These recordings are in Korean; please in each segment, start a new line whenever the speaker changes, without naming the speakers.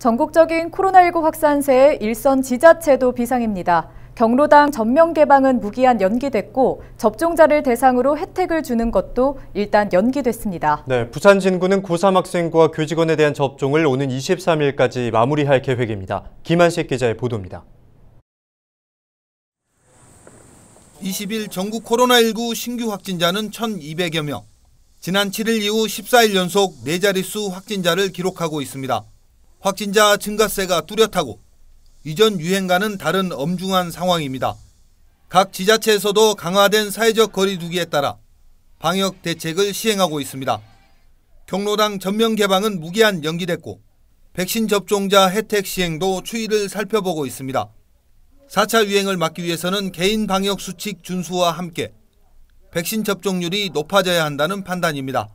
전국적인 코로나19 확산세에 일선 지자체도 비상입니다. 경로당 전면 개방은 무기한 연기됐고 접종자를 대상으로 혜택을 주는 것도 일단 연기됐습니다.
네, 부산 진구는 고3 학생과 교직원에 대한 접종을 오는 23일까지 마무리할 계획입니다. 김한식 기자의 보도입니다.
20일 전국 코로나19 신규 확진자는 1,200여 명. 지난 7일 이후 14일 연속 4자릿수 확진자를 기록하고 있습니다. 확진자 증가세가 뚜렷하고 이전 유행과는 다른 엄중한 상황입니다. 각 지자체에서도 강화된 사회적 거리두기에 따라 방역 대책을 시행하고 있습니다. 경로당 전면 개방은 무기한 연기됐고 백신 접종자 혜택 시행도 추이를 살펴보고 있습니다. 4차 유행을 막기 위해서는 개인 방역 수칙 준수와 함께 백신 접종률이 높아져야 한다는 판단입니다.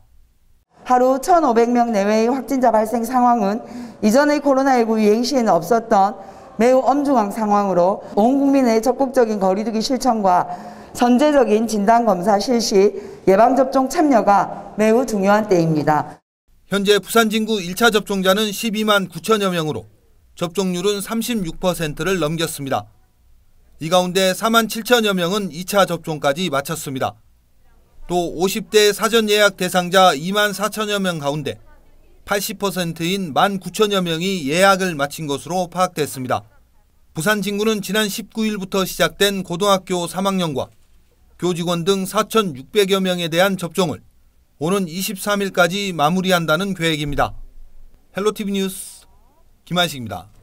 하루 1,500명 내외의 확진자 발생 상황은 이전의 코로나19 유행 시에는 없었던 매우 엄중한 상황으로 온 국민의 적극적인 거리두기 실천과 선제적인 진단검사 실시, 예방접종 참여가 매우 중요한 때입니다.
현재 부산 진구 1차 접종자는 12만 9천여 명으로 접종률은 36%를 넘겼습니다. 이 가운데 4만 7천여 명은 2차 접종까지 마쳤습니다. 또 50대 사전 예약 대상자 2만 4천여 명 가운데 80%인 1만 9천여 명이 예약을 마친 것으로 파악됐습니다. 부산 진구는 지난 19일부터 시작된 고등학교 3학년과 교직원 등 4,600여 명에 대한 접종을 오는 23일까지 마무리한다는 계획입니다. 헬로티비 뉴스 김한식입니다.